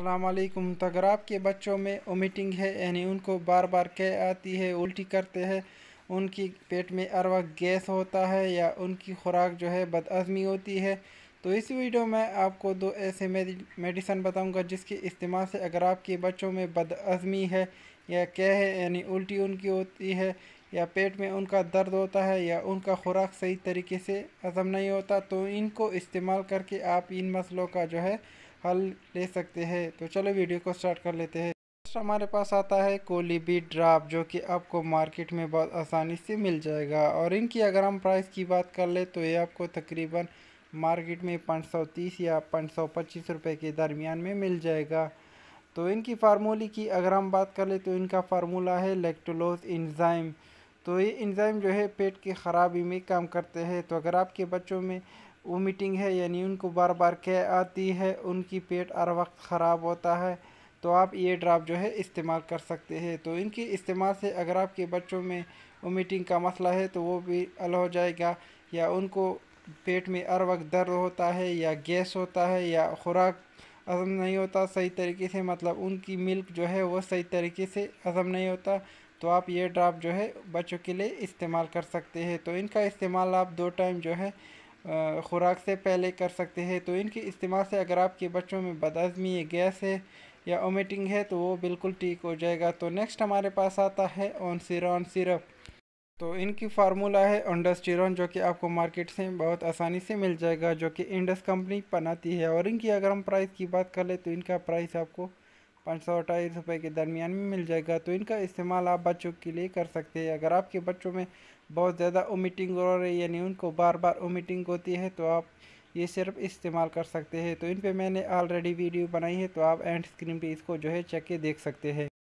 असलकुम तो अगर आपके बच्चों में ओमिटिंग है यानी उनको बार बार कह आती है उल्टी करते हैं उनकी पेट में अरवा वक्त गैस होता है या उनकी खुराक जो है बदअज़मी होती है तो इस वीडियो में आपको दो ऐसे मेडिसन बताऊंगा जिसके इस्तेमाल से अगर आपके बच्चों में बदअज़मी है या कह है यानी उल्टी उनकी होती है या पेट में उनका दर्द होता है या उनका खुराक सही तरीके से हज़म नहीं होता तो इनको इस्तेमाल करके आप इन मसलों का जो है हल ले सकते हैं तो चलो वीडियो को स्टार्ट कर लेते हैं फर्स्ट हमारे पास आता है कोलीबी ड्राफ जो कि आपको मार्केट में बहुत आसानी से मिल जाएगा और इनकी अगर हम प्राइस की बात कर ले तो ये आपको तकरीबन मार्केट में 530 या 525 रुपए के दरमियान में मिल जाएगा तो इनकी फार्मूली की अगर हम बात कर ले तो इनका फार्मूला है लेक्टोलोज इंजाइम तो ये इंजाइम जो है पेट की ख़राबी में काम करते हैं तो अगर आपके बच्चों में वोमिटिंग है यानी उनको बार बार कह आती है उनकी पेट हर वक्त ख़राब होता है तो आप ये ड्राप जो है इस्तेमाल कर सकते हैं तो इनके इस्तेमाल से अगर आपके बच्चों में वोमिटिंग का मसला है तो वो भी हल हो जाएगा या उनको पेट में हर वक्त दर्द होता है या गैस होता है या खुराक हज़म नहीं होता सही तरीके से मतलब उनकी मिल्क जो है वो सही तरीके से हज़म नहीं होता तो आप ये ड्राप जो है बच्चों के लिए इस्तेमाल कर सकते हैं तो इनका इस्तेमाल आप दो टाइम जो है खुराक से पहले कर सकते हैं तो इनके इस्तेमाल से अगर आपके बच्चों में है गैस है या ओमिटिंग है तो वो बिल्कुल ठीक हो जाएगा तो नेक्स्ट हमारे पास आता है ऑनसीरॉन सिरप तो इनकी फार्मूला है ओंडस्टीरॉन जो कि आपको मार्केट से बहुत आसानी से मिल जाएगा जो कि इंडस कंपनी बनाती है और इनकी अगर हम प्राइस की बात कर ले तो इनका प्राइस आपको पाँच सौ अट्ठाईस रुपये के दरमियान में मिल जाएगा तो इनका इस्तेमाल आप बच्चों के लिए कर सकते हैं अगर आपके बच्चों में बहुत ज़्यादा ओमिटिंग हो रही है यानी उनको बार बार ओमिटिंग होती है तो आप ये सिर्फ इस्तेमाल कर सकते हैं तो इन पर मैंने ऑलरेडी वीडियो बनाई है तो आप एंड स्क्रीन पर इसको जो है चेक के देख सकते हैं